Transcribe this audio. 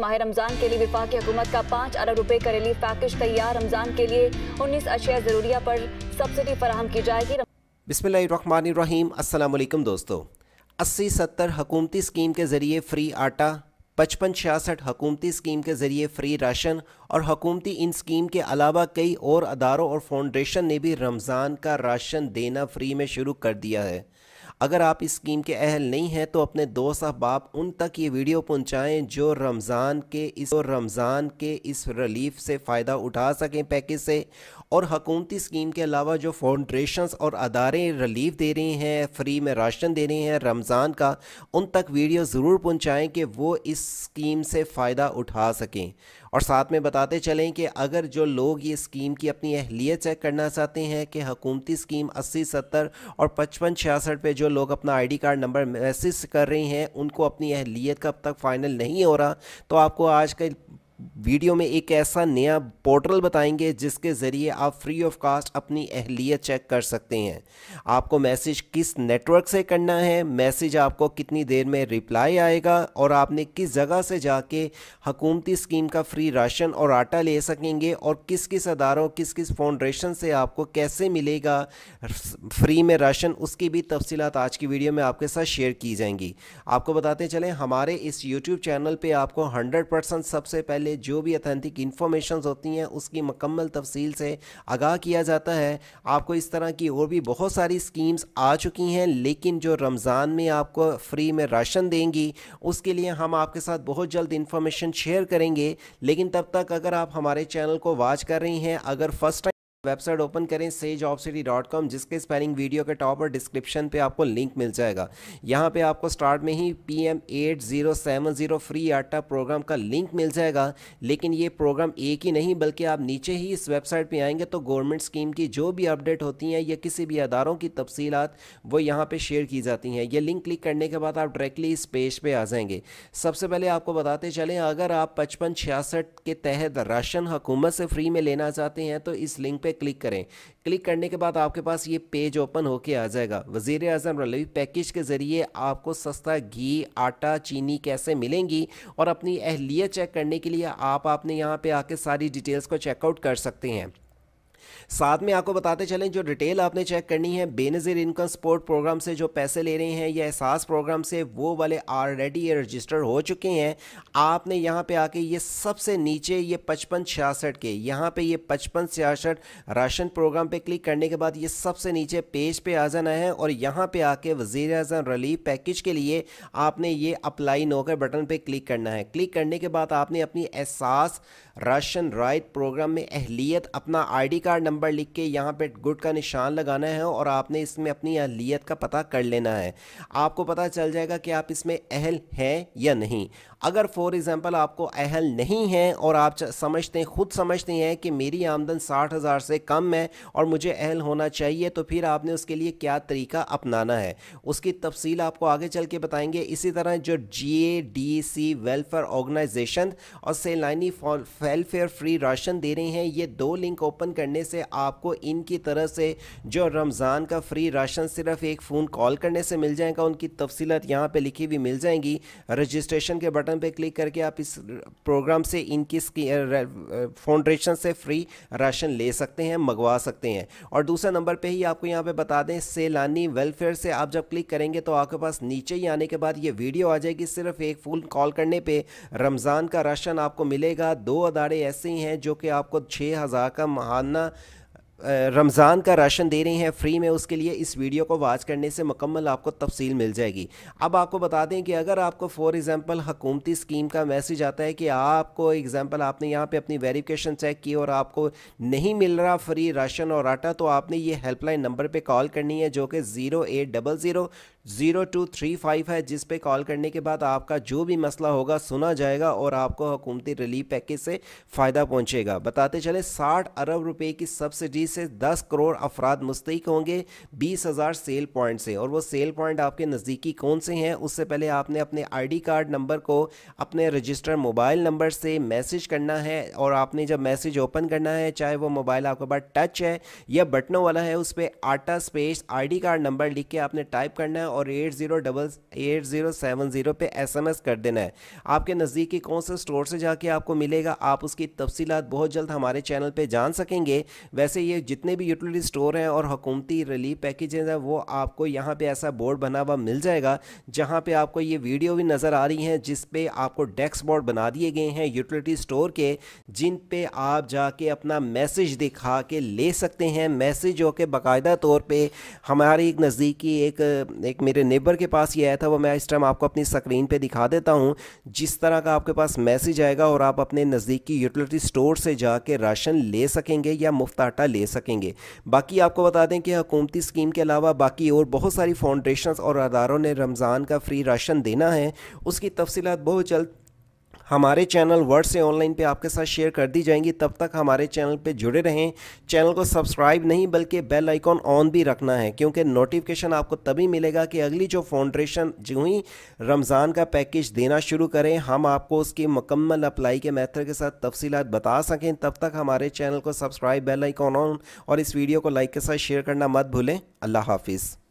माह रमजान के लिए की हुकूमत का पाँच अरब रुपए का पैकेज तैयार रमजान के लिए उन्नीस अशिया जरूरिया पर सब्सिडी फराहम की जाएगी बिसमीम अल्लाम दोस्तों अस्सी सत्तर हकूमती स्कीम के ज़रिए फ्री आटा पचपन छियासठ हकूमती स्कीम के ज़रिए फ़्री राशन और हकूमती इन स्कीम के अलावा कई और अदारों और फाउंडेशन ने भी रमज़ान का राशन देना फ़्री में शुरू कर दिया है अगर आप इस स्कीम के अहल नहीं हैं तो अपने दोस्त अहबाब उन तक ये वीडियो पहुँचाएँ जो रमज़ान के इस रमज़ान के इस रिलीफ से फ़ायदा उठा सकें पैकेज से और हकूमती स्कीम के अलावा जो फाउंडेशन और अदारे रिलीफ दे रहे हैं फ्री में राशन दे रहे हैं रमज़ान का उन तक वीडियो ज़रूर पहुँचाएँ कि वो इस स्कीम से फ़ायदा उठा सकें और साथ में बताते चलें कि अगर जो लोग ये स्कीम की अपनी अहलियत चेक करना चाहते हैं कि हकूमती स्कीम अस्सी सत्तर और पचपन छियासठ पर जो लोग अपना I D card number message कर रहे हैं उनको अपनी अहलियत कब तक फ़ाइनल नहीं हो रहा तो आपको आज का वीडियो में एक ऐसा नया पोर्टल बताएंगे जिसके ज़रिए आप फ्री ऑफ कास्ट अपनी अहलियत चेक कर सकते हैं आपको मैसेज किस नेटवर्क से करना है मैसेज आपको कितनी देर में रिप्लाई आएगा और आपने किस जगह से जाके हकूमती स्कीम का फ्री राशन और आटा ले सकेंगे और किस किस अदारों किस किस फाउंडेशन से आपको कैसे मिलेगा फ्री में राशन उसकी भी तफसीत आज की वीडियो में आपके साथ शेयर की जाएंगी आपको बताते चलें हमारे इस यूट्यूब चैनल पर आपको हंड्रेड सबसे पहले पहले जो भी अथेंटिक इन्फॉर्मेशन होती हैं उसकी मकम्मल तफसील से आगाह किया जाता है आपको इस तरह की और भी बहुत सारी स्कीम्स आ चुकी हैं लेकिन जो रमज़ान में आपको फ्री में राशन देंगी उसके लिए हम आपके साथ बहुत जल्द इन्फॉर्मेशन शेयर करेंगे लेकिन तब तक अगर आप हमारे चैनल को वॉच कर रही हैं अगर फर्स्ट टाइम वेबसाइट ओपन करें sage of city dot com जिसके स्पेलिंग वीडियो के टॉप और डिस्क्रिप्शन पे आपको लिंक मिल जाएगा यहाँ पे आपको स्टार्ट में ही P M eight zero seven zero free आटा प्रोग्राम का लिंक मिल जाएगा लेकिन ये प्रोग्राम एक ही नहीं बल्कि आप नीचे ही इस वेबसाइट पे आएंगे तो गवर्नमेंट स्कीम की जो भी अपडेट होती हैं या किसी भी अदारों की तफसीत वो यहाँ पर शेयर की जाती हैं यह लिंक क्लिक करने के बाद आप डायरेक्टली इस पेज पर पे आ जाएंगे सबसे पहले आपको बताते चलें अगर आप पचपन छियासठ के तहत राशन हुकूमत से फ्री में लेना चाहते हैं तो इस लिंक पर पर क्लिक करें क्लिक करने के बाद आपके पास ये पेज ओपन होके आ जाएगा वजीर अजम रलवी पैकेज के ज़रिए आपको सस्ता घी आटा चीनी कैसे मिलेंगी और अपनी अहलियत चेक करने के लिए आप आपने यहाँ पे आके सारी डिटेल्स को चेकआउट कर सकते हैं साथ में आपको बताते चलें जो डिटेल आपने चेक करनी है बेनज़ीर इनकम सपोर्ट प्रोग्राम से जो पैसे ले रहे हैं या एहसास प्रोग्राम से वो वाले ऑलरेडी ये रजिस्टर हो चुके हैं आपने यहाँ पे आके ये सबसे नीचे ये पचपन छियासठ के यहाँ पे ये पचपन छियासठ राशन प्रोग्राम पे क्लिक करने के बाद ये सबसे नीचे पेज पे आ जाना है और यहाँ पे आके वजीर अजम रिलीफ पैकेज के लिए आपने ये अप्लाई नो कर बटन पर क्लिक करना है क्लिक करने के बाद आपने अपनी एहसास राशन राइट प्रोग्राम में अहलियत अपना आई कार्ड कार्ड नंबर लिख के यहाँ पे गुड का निशान लगाना है और आपने इसमें अपनी अहलीत का पता कर लेना है आपको पता चल जाएगा कि आप इसमें अहल हैं या नहीं अगर फॉर एग्ज़ाम्पल आपको अहल नहीं है और आप समझते हैं ख़ुद समझते हैं कि मेरी आमदन साठ हज़ार से कम है और मुझे अहल होना चाहिए तो फिर आपने उसके लिए क्या तरीका अपनाना है उसकी तफसील आपको आगे चल के बताएंगे इसी तरह जो G A D C welfare organization और सेलानी वेलफेयर फ्री राशन दे रहे हैं ये दो लिंक ओपन करने करने से आपको इनकी तरह से जो रमज़ान का फ्री राशन सिर्फ एक फ़ोन कॉल करने से मिल जाएगा उनकी तफसीत यहाँ पर लिखी हुई मिल जाएंगी रजिस्ट्रेशन के बटन पर क्लिक करके आप इस प्रोग्राम से इनकी फाउंडेशन से फ्री राशन ले सकते हैं मंगवा सकते हैं और दूसरे नंबर पर ही आपको यहाँ पर बता दें सेलानी वेलफेयर से आप जब क्लिक करेंगे तो आपके पास नीचे ही आने के बाद ये वीडियो आ जाएगी सिर्फ एक फोन कॉल करने पे रमज़ान का राशन आपको मिलेगा दो अदारे ऐसे ही हैं जो कि आपको छः हज़ार का महाना रमज़ान का राशन दे रही हैं फ्री में उसके लिए इस वीडियो को वाच करने से मुकम्मल आपको तफसील मिल जाएगी अब आपको बता दें कि अगर आपको फॉर एग्ज़ाम्पल हकूमती स्कीम का मैसेज आता है कि आपको एग्ज़ाम्पल आपने यहाँ पे अपनी वेरिफिकेशन चेक की और आपको नहीं मिल रहा फ्री राशन और आटा तो आपने ये हेल्पलाइन नंबर पर कॉल करनी है जो कि zero eight double zero zero two three five है जिस पे कॉल करने के बाद आपका जो भी मसला होगा सुना जाएगा और आपको हुकूमती रिलीफ पैकेज से फ़ायदा पहुँचेगा बताते चले साठ अरब रुपये की सब्सिडी से दस करोड़ अफराद मुस्तक होंगे बीस हज़ार सेल पॉइंट से और वो सेल पॉइंट आपके नज़दीकी कौन से हैं उससे पहले आपने अपने आईडी कार्ड नंबर को अपने रजिस्टर मोबाइल नंबर से मैसेज करना है और आपने जब मैसेज ओपन करना है चाहे वो मोबाइल आपके पास टच है या बटनों वाला है उस पर आटा स्पेस आई कार्ड नंबर लिख के आपने टाइप करना है और eight zero double eight zero seven zero पर एस एम एस कर देना है आपके नज़दीकी कौन से स्टोर से जाके आपको मिलेगा आप उसकी तफसीत बहुत जल्द हमारे चैनल पर जान सकेंगे वैसे ये जितने भी यूटिलिटी स्टोर हैं और हकूमती रिलीफ पैकेजेज हैं वो आपको यहाँ पर ऐसा बोर्ड बना हुआ मिल जाएगा जहाँ पर आपको ये वीडियो भी नज़र आ रही हैं जिसपे आपको डेस्क बोर्ड बना दिए गए हैं यूटिलिटी स्टोर के जिन पे आप जाके अपना मैसेज दिखा के ले सकते हैं मैसेज हो के बाकायदा तौर पे हमारी एक नज़दीकी एक एक मेरे नेबर के पास ये आया था वो मैं इस टाइम आपको अपनी स्क्रीन पे दिखा देता हूँ जिस तरह का आपके पास मैसेज आएगा और आप अपने नज़दीकी यूटिलिटी स्टोर से जाके राशन ले सकेंगे या मुफ्त आटा ले सकेंगे बाकी आपको बता दें कि हकूमती स्कीम के अलावा बाकी और बहुत सारी फाउंडेशन और अदारों ने रमज़ान का फ्री राशन देना है उसकी तफसीत बहुत जल्द हमारे चैनल वर्ड से ऑनलाइन पे आपके साथ शेयर कर दी जाएंगी तब तक हमारे चैनल पे जुड़े रहें चैनल को सब्सक्राइब नहीं बल्कि बेल आइकॉन ऑन भी रखना है क्योंकि नोटिफिकेशन आपको तभी मिलेगा कि अगली जो फाउंडेशन जो ही रमज़ान का पैकेज देना शुरू करें हम आपको उसकी मुकम्मल अप्लाई के मैथड के साथ तफसीत बता सकें तब तक हमारे चैनल को सब्सक्राइब बेल आइकॉन ऑन और इस वीडियो को लाइक के साथ शेयर करना मत भूलें अल्लाह हाफिज़